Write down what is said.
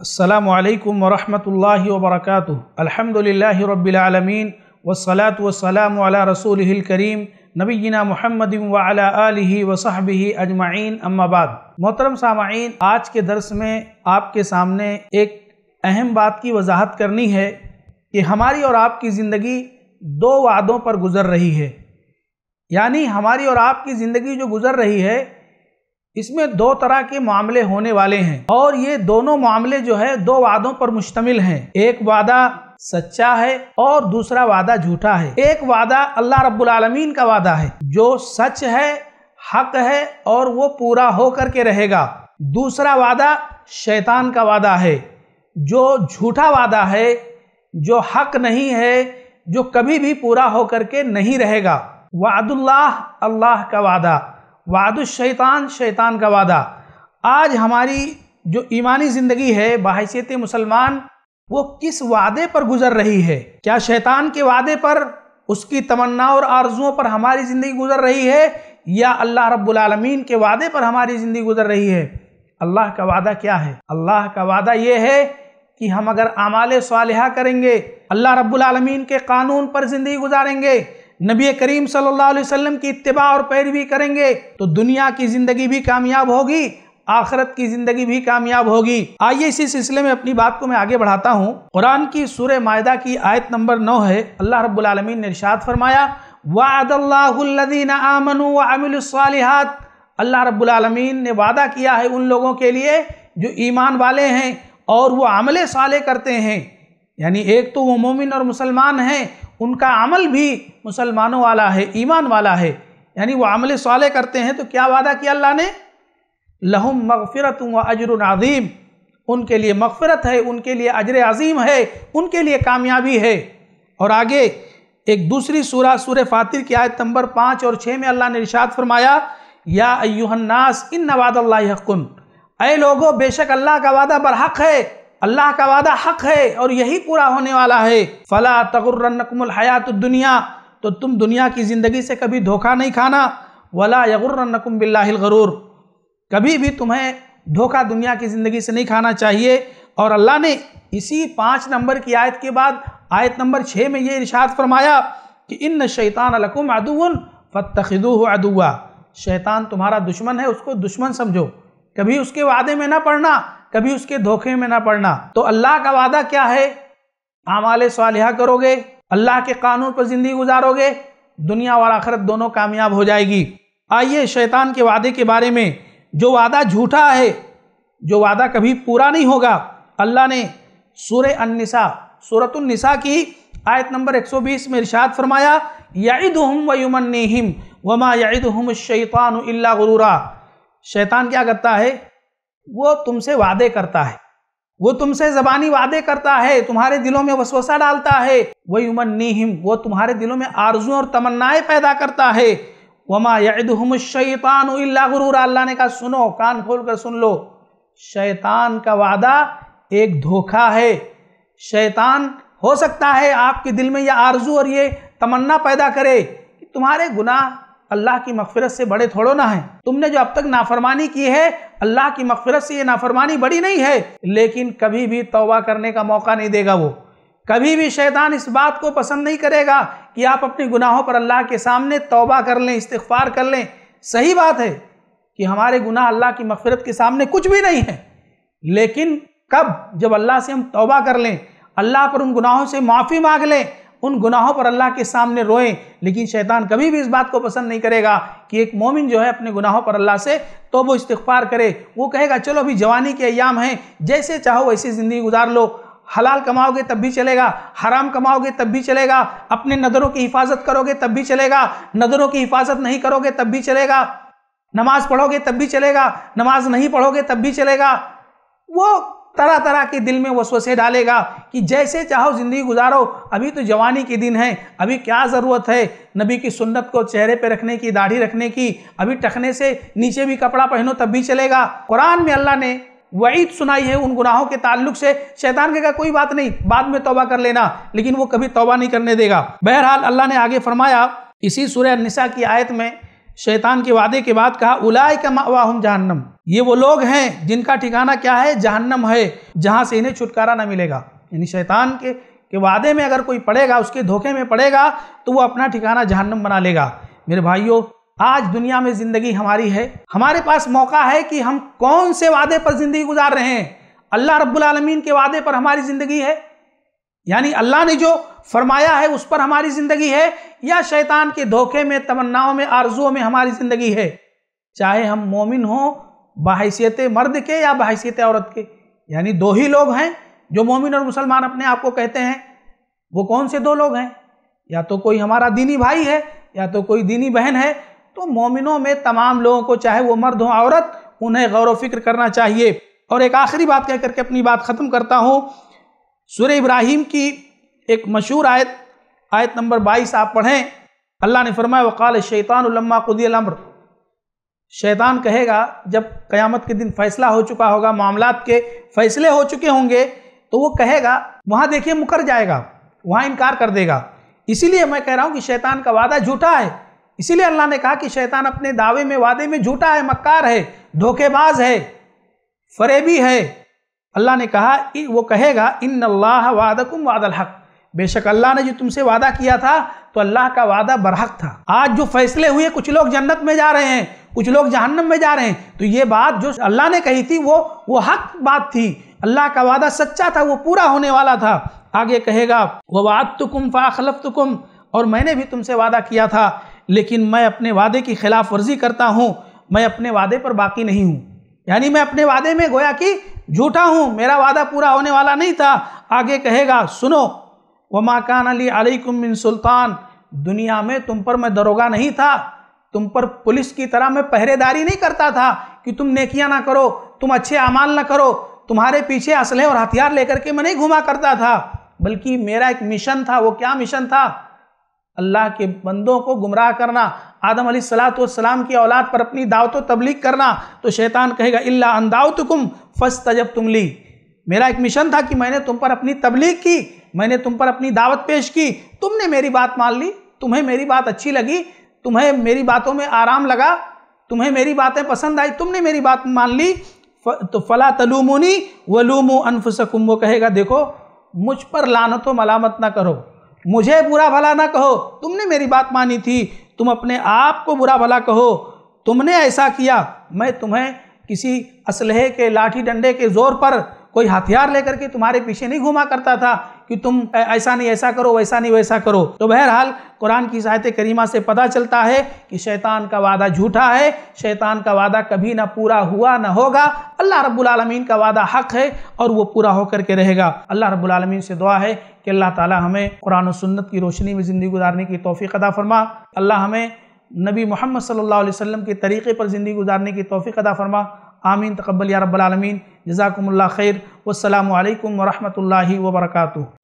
असलकम वरहमल वरक अलहमदिल्ला रबालमीन वसलात वसलाम रसूल करीम नबीना मोहम्मद वली वसहबी अजमाइन अम्माबाद मोहतरम सामाइन आज के दरस में आपके सामने एक अहम बात की वजाहत करनी है कि हमारी और आपकी ज़िंदगी दो वादों पर गुजर रही है यानी हमारी और आपकी ज़िंदगी जो गुजर रही है इसमें दो तरह के मामले होने वाले हैं और ये दोनों मामले जो है दो वादों पर मुश्तमिल हैं एक वादा सच्चा है और दूसरा वादा झूठा है एक वादा अल्लाह रब्बुल आलमीन का वादा है जो सच है हक है और वो पूरा हो करके रहेगा दूसरा वादा शैतान का वादा है जो झूठा वादा है जो हक नहीं है जो कभी भी पूरा होकर के नहीं रहेगा वादुल्लाह अल्लाह का वादा वादु शैतान शैतान का वादा आज हमारी जो ईमानी ज़िंदगी है बाहसीत मुसलमान वो किस वादे पर गुजर रही है क्या शैतान के वादे पर उसकी तमन्ना और आरजुओं पर हमारी ज़िंदगी गुजर रही है या अल्लाह रब्बुल के वादे पर हमारी ज़िंदगी गुजर रही है अल्लाह का वादा क्या है अल्लाह का वादा ये है कि हम अगर आमाल साल करेंगे अल्लाह रब्बुल रबालमीन के कानून पर ज़िंदगी गुजारेंगे नबी करीम सल्लल्लाहु अलैहि वसल्लम की इतबा और पैरवी करेंगे तो दुनिया की ज़िंदगी भी कामयाब होगी आखरत की ज़िंदगी भी कामयाब होगी आइए इसी सिलसिले में अपनी बात को मैं आगे बढ़ाता हूँ कुरान की सुर मायदा की आयत नंबर नौ है अल्लाह रब्लमीन ने इर्शाद फरमाया वादीन व अल्लाह रब्लमीन ने वादा किया है उन लोगों के लिए जो ईमान वाले हैं और वो अमल साले करते हैं यानी एक तो वो मोमिन और मुसलमान हैं उनका अमल भी मुसलमानों वाला है ईमान वाला है यानी वो अमल साले करते हैं तो क्या वादा किया अल्लाह ने लहुम मगफ़रत व अजर अज़ीम उनके लिए मगफ़रत है उनके लिए अजर अज़ीम है उनके लिए कामयाबी है और आगे एक दूसरी सूरा सूर फातिर की आयत नंबर पाँच और छः में अल्लाह ने इर्शाद फरमाया या अयुहन्नास इन नवादल अल्लाह हकुन लोगो बेशक अल्लाह का वादा बरहक है अल्लाह का वादा हक है और यही पूरा होने वाला है फला तगुर्रकमुल हयात दुनिया तो तुम दुनिया की ज़िंदगी से कभी धोखा नहीं खाना वला यगुर्रकम बिल्लागरूर कभी भी तुम्हें धोखा दुनिया की ज़िंदगी से नहीं खाना चाहिए और अल्लाह ने इसी पाँच नंबर की आयत के बाद आयत नंबर छः में ये इर्शाद फरमाया कि इन शैतान लकुम अदुवन फ़तखदू अदुआ शैतान तुम्हारा दुश्मन है उसको दुश्मन समझो कभी उसके वादे में ना पढ़ना कभी उसके धोखे में ना पड़ना तो अल्लाह का वादा क्या है आमाल सालिहा करोगे अल्लाह के कानून पर ज़िंदगी गुजारोगे दुनिया और आखरत दोनों कामयाब हो जाएगी आइए शैतान के वादे के बारे में जो वादा झूठा है जो वादा कभी पूरा नहीं होगा अल्लाह ने सूर अन्निसा सूरतनसा की आयत नंबर 120 में इरशाद फरमाया याद हम वयुमन वमा याद हम शैतान गुरूरा शैतान क्या करता है वो तुमसे वादे करता है वो तुमसे जबानी वादे करता है तुम्हारे दिलों में वसवसा डालता है वही उमन्नी नीहिम वो तुम्हारे दिलों में आरजू और तमन्नाएं पैदा करता है वमा यदुमशैतान गुरूर अल्लाह ने कहा सुनो कान खोल कर सुन लो शैतान का वादा एक धोखा है शैतान हो सकता है आपके दिल में यह आरजू और ये तमन्ना पैदा करे कि तुम्हारे गुनाह अल्लाह की मफफरत से बड़े थोड़ो ना है तुमने जो अब तक नाफरमानी की है अल्लाह की मफफरत से ये नाफरमानी बड़ी नहीं है लेकिन कभी भी तोबा करने का मौका नहीं देगा वो कभी भी शैतान इस बात को पसंद नहीं करेगा कि आप अपने गुनाहों पर अल्लाह के सामने तोबा कर लें इस्तफार कर लें सही बात है कि हमारे गुनाह अल्लाह की मफफरत के सामने कुछ भी नहीं है लेकिन कब जब अल्लाह से हम तोबा कर लें अल्लाह पर उन गुनाहों से माफ़ी मांग लें उन गुनाहों पर अल्लाह के सामने रोएं लेकिन शैतान कभी भी इस बात को पसंद नहीं करेगा कि एक मोमिन जो है अपने गुनाहों पर अल्लाह से तो वो इस्तफार करे वो कहेगा चलो अभी जवानी के अयाम हैं जैसे चाहो वैसे ज़िंदगी गुजार लो हलाल कमाओगे तब भी चलेगा हराम कमाओगे तब भी चलेगा अपने नज़रों की हिफाजत करोगे तब भी चलेगा नज़रों की हिफाजत नहीं करोगे तब भी चलेगा नमाज पढ़ोगे तब भी चलेगा नमाज नहीं पढ़ोगे तब भी चलेगा वो तरह तरह के दिल में वसवसे डालेगा कि जैसे चाहो ज़िंदगी गुजारो अभी तो जवानी के दिन है अभी क्या ज़रूरत है नबी की सुन्नत को चेहरे पे रखने की दाढ़ी रखने की अभी टखने से नीचे भी कपड़ा पहनो तब भी चलेगा कुरान में अल्लाह ने वईद सुनाई है उन गुनाहों के ताल्लुक से शैतान के का कोई बात नहीं बाद में तोबा कर लेना लेकिन वो कभी तोबा नहीं करने देगा बहरहाल अल्लाह ने आगे फरमाया इसी सूर्य निशा की आयत में शैतान के वादे के बाद कहा उलाय का मावाहम जहन्नम ये वो लोग हैं जिनका ठिकाना क्या है जहन्नम है जहाँ से इन्हें छुटकारा न मिलेगा यानी शैतान के के वादे में अगर कोई पड़ेगा उसके धोखे में पड़ेगा तो वो अपना ठिकाना जहन्नम बना लेगा मेरे भाइयों आज दुनिया में ज़िंदगी हमारी है हमारे पास मौका है कि हम कौन से वादे पर ज़िंदगी गुजार रहे हैं अल्लाह रब्बुल रबालमीन के वादे पर हमारी ज़िंदगी है यानी अल्लाह ने जो फरमाया है उस पर हमारी ज़िंदगी है या शैतान के धोखे में तमन्नाओं में आरजुओं में हमारी ज़िंदगी है चाहे हम मोमिन हों बाहसीत मर्द के या बाहसीत औरत के यानी दो ही लोग हैं जो मोमिन और मुसलमान अपने आप को कहते हैं वो कौन से दो लोग हैं या तो कोई हमारा दीनी भाई है या तो कोई दीनी बहन है तो मोमिनों में तमाम लोगों को चाहे वो मर्द हो औरत उन्हें गौर व फिक्र करना चाहिए और एक आखिरी बात कह करके अपनी बात ख़त्म करता हूँ सूर्य इब्राहिम की एक मशहूर आयत आयत नंबर बाईस आप पढ़ें अल्लाह ने फरमाया वकाल शैतानल्मा कुदीमर शैतान कहेगा जब क़यामत के दिन फैसला हो चुका होगा मामला के फैसले हो चुके होंगे तो वो कहेगा वहाँ देखिए मुकर जाएगा वहाँ इनकार कर देगा इसीलिए मैं कह रहा हूँ कि शैतान का वादा झूठा है इसीलिए अल्लाह ने कहा कि शैतान अपने दावे में वादे में झूठा है मक्कार है धोखेबाज है फरेबी है अल्लाह ने कहा वो कहेगा इन अल्लाह वादकुम वादल हक बेशक अल्लाह ने जो तुमसे वादा किया था तो अल्लाह का वादा बरहक था आज जो फैसले हुए कुछ लोग जन्नत में जा रहे हैं कुछ लोग जहन्नम में जा रहे हैं तो ये बात जो अल्लाह ने कही थी वो वो हक बात थी अल्लाह का वादा सच्चा था वो पूरा होने वाला था आगे कहेगा वह वाद तुकुम फ़ाखलफ तुकुम और मैंने भी तुमसे वादा किया था लेकिन मैं अपने वादे की खिलाफ वर्जी करता हूँ मैं अपने वादे पर बाकी नहीं हूँ यानी मैं अपने वादे में गोया कि झूठा हूँ मेरा वादा पूरा होने वाला नहीं था आगे कहेगा सुनो व माकान अली अलैकुम बिन सुल्तान दुनिया में तुम पर मैं दरोगा नहीं था तुम पर पुलिस की तरह मैं पहरेदारी नहीं करता था कि तुम नेकियां ना करो तुम अच्छे अमाल ना करो तुम्हारे पीछे असलहे और हथियार लेकर के मैं नहीं घुमा करता था बल्कि मेरा एक मिशन था वो क्या मिशन था अल्लाह के बंदों को गुमराह करना आदम सलाम की औलाद पर अपनी दावत तबलीग करना तो शैतान कहेगा इल्ला अंदाउतकुम फर्स्ट तजब तुम ली मेरा एक मिशन था कि मैंने तुम पर अपनी तबलीग की मैंने तुम पर अपनी दावत पेश की तुमने मेरी बात मान ली तुम्हें मेरी बात अच्छी लगी तुम्हें मेरी बातों में आराम लगा तुम्हें मेरी बातें पसंद आई तुमने मेरी बात मान ली फ, तो फला तलूमुनी वलूमो अनफुसकुम वो कहेगा देखो मुझ पर लानत तो मलामत ना करो मुझे बुरा भला ना कहो तुमने मेरी बात मानी थी तुम अपने आप को बुरा भला कहो तुमने ऐसा किया मैं तुम्हें किसी असलहे के लाठी डंडे के ज़ोर पर कोई हथियार लेकर के तुम्हारे पीछे नहीं घुमा करता था कि तुम ऐसा नहीं ऐसा करो वैसा नहीं वैसा करो तो बहरहाल कुरान की साहित्य करीमा से पता चलता है कि शैतान का वादा झूठा है शैतान का वादा कभी ना पूरा हुआ ना होगा अल्लाह रब्बुल रबालमीन का वादा हक है और वो पूरा होकर के रहेगा अल्लाह रब्बुल रबालमीन से दुआ है कि अल्लाह ताला हमें कुरान और सुन्नत की रोशनी में ज़िंदगी गुजारने की तोफ़ी अदा फरमा अल्लाह हमें नबी मोहम्मद सल्ला वसम के तरीक़े पर ज़िंदगी गुजारने की तोफ़ी अदा फरमा आमीन तकबल या रब्बालमीन जजाकम्ला खैर वालकम वरहमल वर्का